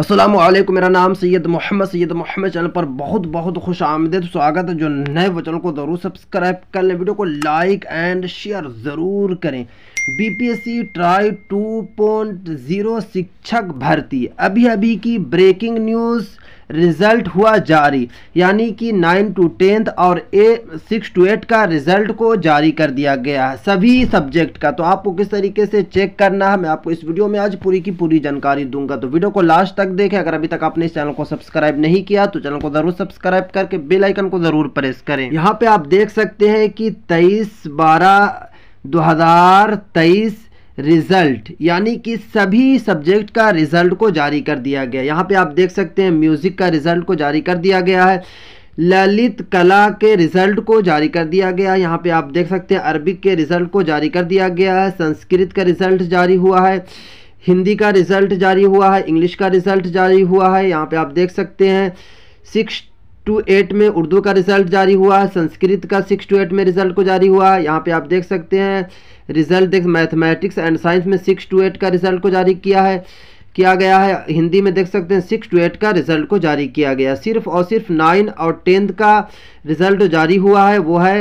असलम मेरा नाम सैयद मोहम्मद सैयद मोहम्मद चैनल पर बहुत बहुत खुश आमदेद स्वागत है जो नए वो चैनल को ज़रूर सब्सक्राइब कर लें वीडियो को लाइक एंड शेयर ज़रूर करें बीपीएससी ट्राई 2.0 शिक्षक भर्ती अभी अभी की ब्रेकिंग न्यूज़ रिज़ल्ट हुआ जारी यानी कि नाइन टू टेंथ और ए सिक्स टू एट का रिज़ल्ट को जारी कर दिया गया है सभी सब्जेक्ट का तो आपको किस तरीके से चेक करना है मैं आपको इस वीडियो में आज पूरी की पूरी जानकारी दूंगा तो वीडियो को लास्ट तक तक देखें अगर अभी तक आपने इस चैनल को सब्सक्राइब नहीं किया तो चैनल को जरूर सब्सक्राइब करके बेल आइकन को जरूर प्रेस करें यहाँ पे आप देख सकते हैं कि 23 बारह 2023 रिजल्ट यानी कि सभी सब्जेक्ट का रिजल्ट को जारी कर दिया गया यहाँ पे आप देख सकते हैं म्यूज़िक का रिजल्ट को जारी कर दिया गया है ललित कला के रिजल्ट को जारी कर दिया गया है यहाँ पे आप देख सकते हैं अरबिक के रिजल्ट को जारी कर दिया गया है संस्कृत का रिजल्ट जारी हुआ है हिंदी का रिज़ल्ट जारी हुआ है इंग्लिश का रिज़ल्ट जारी हुआ है यहाँ पे आप देख सकते हैं सिक्स टू एट में उर्दू का रिज़ल्ट जारी हुआ है संस्कृत का सिक्स टू एट में रिज़ल्ट को जारी हुआ है यहाँ पे आप देख सकते हैं रिज़ल्ट देख मैथमेटिक्स एंड साइंस में सिक्स टू एट का रिज़ल्ट को जारी किया है किया गया है हिंदी में देख सकते हैं सिक्स टू एट का रिज़ल्ट को जारी किया गया सिर्फ और सिर्फ नाइन और टेंथ का रिज़ल्ट जारी हुआ है वो है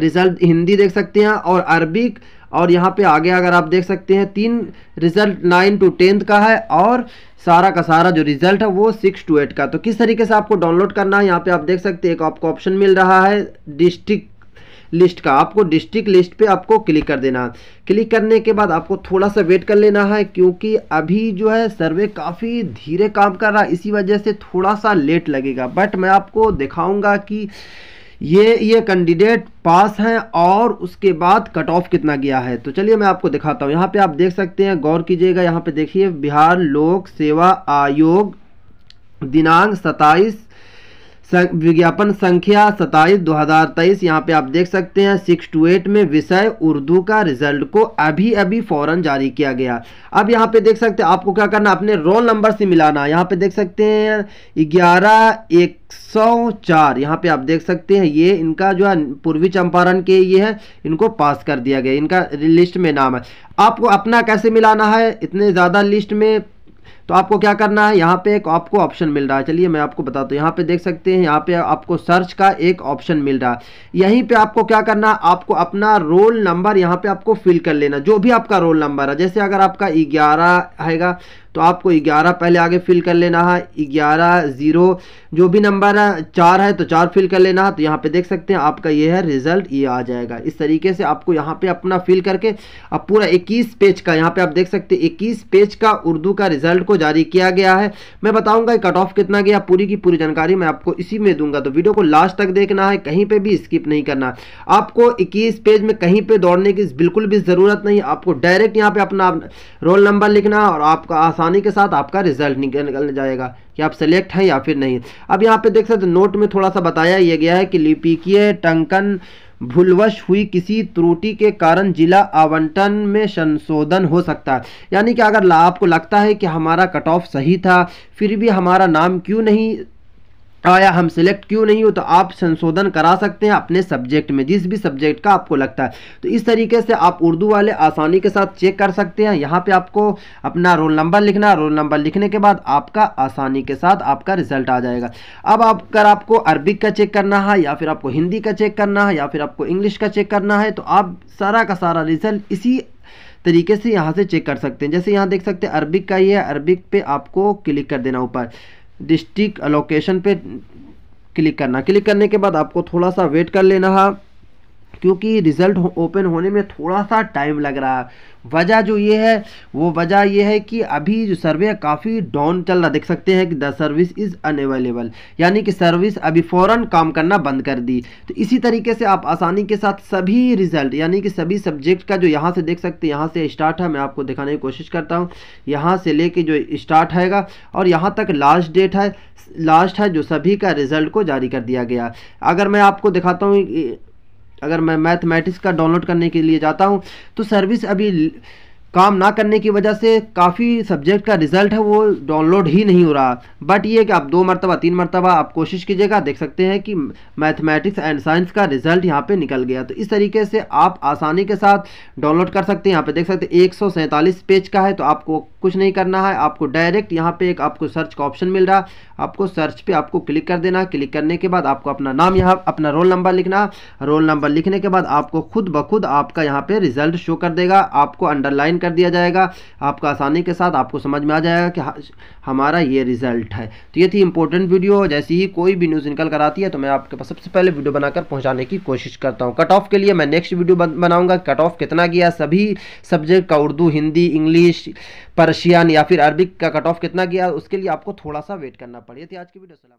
रिजल्ट हिंदी देख सकते हैं और अरबिक और यहाँ पे आगे अगर आप देख सकते हैं तीन रिजल्ट नाइन टू टेंथ का है और सारा का सारा जो रिजल्ट है वो सिक्स टू एट का तो किस तरीके से आपको डाउनलोड करना है यहाँ पे आप देख सकते हैं एक आपको ऑप्शन मिल रहा है डिस्ट्रिक्ट लिस्ट का आपको डिस्ट्रिक्ट लिस्ट पे आपको क्लिक कर देना है क्लिक करने के बाद आपको थोड़ा सा वेट कर लेना है क्योंकि अभी जो है सर्वे काफ़ी धीरे काम कर रहा है इसी वजह से थोड़ा सा लेट लगेगा बट मैं आपको दिखाऊंगा कि ये ये कैंडिडेट पास हैं और उसके बाद कट ऑफ कितना गया है तो चलिए मैं आपको दिखाता हूँ यहाँ पे आप देख सकते हैं गौर कीजिएगा यहाँ पे देखिए बिहार लोक सेवा आयोग दिनांक सताइस विज्ञापन संख्या सताईस दो हज़ार तेईस यहाँ पर आप देख सकते हैं सिक्स टू एट में विषय उर्दू का रिजल्ट को अभी अभी फ़ौरन जारी किया गया अब यहाँ पे देख सकते हैं आपको क्या करना अपने रोल नंबर से मिलाना यहाँ पे देख सकते हैं ग्यारह एक सौ चार यहाँ पर आप देख सकते हैं ये इनका जो है पूर्वी चंपारण के ये है इनको पास कर दिया गया इनका लिस्ट में नाम है आपको अपना कैसे मिलाना है इतने ज़्यादा लिस्ट में तो आपको क्या करना है यहाँ पे एक आपको ऑप्शन मिल रहा है चलिए मैं आपको बताता हूँ यहाँ पे देख सकते हैं यहाँ पे आपको सर्च का एक ऑप्शन मिल रहा है यहीं पे आपको क्या करना है आपको अपना रोल नंबर यहाँ पे आपको फिल कर लेना जो भी आपका रोल नंबर है जैसे अगर आपका ग्यारह आएगा तो आपको ग्यारह पहले आगे फिल कर लेना है ग्यारह ज़ीरो जो भी नंबर है चार है तो चार फिल कर लेना है तो यहाँ पे देख सकते हैं आपका ये है रिजल्ट ये आ जाएगा इस तरीके से आपको यहाँ पे अपना फिल करके अब पूरा 21 पेज का यहाँ पे आप देख सकते हैं इक्कीस पेज का उर्दू का रिजल्ट को जारी किया गया है मैं बताऊँगा कट ऑफ कितना गया पूरी की पूरी जानकारी मैं आपको इसी में दूंगा तो वीडियो को लास्ट तक देखना है कहीं पर भी स्किप नहीं करना आपको इक्कीस पेज में कहीं पर दौड़ने की बिल्कुल भी ज़रूरत नहीं आपको डायरेक्ट यहाँ पर अपना रोल नंबर लिखना और आपका आसान आसानी के साथ आपका रिजल्ट निकल जाएगा कि आप सेलेक्ट हैं या फिर नहीं अब यहाँ पे देख सकते नोट में थोड़ा सा बताया यह गया है कि लिपिकीय टंकन भूलवश हुई किसी त्रुटि के कारण जिला आवंटन में संशोधन हो सकता है यानी कि अगर आपको लगता है कि हमारा कट ऑफ सही था फिर भी हमारा नाम क्यों नहीं आया हम सिलेक्ट क्यों नहीं हो तो आप संशोधन करा सकते हैं अपने सब्जेक्ट में जिस भी सब्जेक्ट का आपको लगता है तो इस तरीके से आप उर्दू वाले आसानी के साथ चेक कर सकते हैं यहाँ पे आपको अपना रोल नंबर लिखना रोल नंबर लिखने के बाद आपका आसानी के साथ आपका रिजल्ट आ जाएगा अब आप अगर आपको अरबिक का चेक करना है या फिर आपको हिंदी का चेक करना है या फिर आपको इंग्लिश का चेक करना है तो आप सारा का सारा रिजल्ट इसी तरीके से यहाँ से चेक कर सकते हैं जैसे यहाँ देख सकते हैं अरबिक का ये है अरबिक पे आपको क्लिक कर देना ऊपर डिस्ट्रिक्ट अलोकेशन पे क्लिक करना क्लिक करने के बाद आपको थोड़ा सा वेट कर लेना है क्योंकि रिज़ल्ट ओपन होने में थोड़ा सा टाइम लग रहा है वजह जो ये है वो वजह ये है कि अभी जो सर्वे काफ़ी डाउन चल रहा देख सकते हैं कि द सर्विस इज़ अनअवेलेबल यानी कि सर्विस अभी फ़ौरन काम करना बंद कर दी तो इसी तरीके से आप आसानी के साथ सभी रिज़ल्ट यानी कि सभी सब्जेक्ट का जो यहाँ से देख सकते हैं यहाँ से स्टार्ट है मैं आपको दिखाने की कोशिश करता हूँ यहाँ से ले जो स्टार्ट हैगा और यहाँ तक लास्ट डेट है लास्ट है जो सभी का रिज़ल्ट को जारी कर दिया गया अगर मैं आपको दिखाता हूँ अगर मैं मैथमेटिक्स का डाउनलोड करने के लिए जाता हूँ तो सर्विस अभी काम ना करने की वजह से काफ़ी सब्जेक्ट का रिज़ल्ट है वो डाउनलोड ही नहीं हो रहा बट ये कि आप दो मरतबा तीन मरतबा आप कोशिश कीजिएगा देख सकते हैं कि मैथमेटिक्स एंड साइंस का रिज़ल्ट यहाँ पे निकल गया तो इस तरीके से आप आसानी के साथ डाउनलोड कर सकते हैं यहाँ पे देख सकते हैं एक पेज का है तो आपको कुछ नहीं करना है आपको डायरेक्ट यहाँ पे एक आपको सर्च का ऑप्शन मिल रहा है आपको सर्च पे आपको क्लिक कर देना क्लिक करने के बाद आपको अपना नाम यहाँ अपना रोल नंबर लिखना रोल नंबर लिखने के बाद आपको खुद ब खुद आपका यहाँ पे रिजल्ट शो कर देगा आपको अंडरलाइन कर दिया जाएगा आपको आसानी के साथ आपको समझ में आ जाएगा कि हाँ, हमारा ये रिजल्ट है तो ये थी इंपॉर्टेंट वीडियो जैसी ही कोई भी न्यूज़ निकल कर आती है तो मैं आपके पास सबसे पहले वीडियो बनाकर पहुँचाने की कोशिश करता हूँ कट ऑफ के लिए मैं नेक्स्ट वीडियो बनाऊँगा कट ऑफ कितना गया सभी सब्जेक्ट का उर्दू हिंदी इंग्लिश पर पर्शियन या फिर अरबिक का कट ऑफ कितना गया उसके लिए आपको थोड़ा सा वेट करना पड़े आज की वीडियो सलाम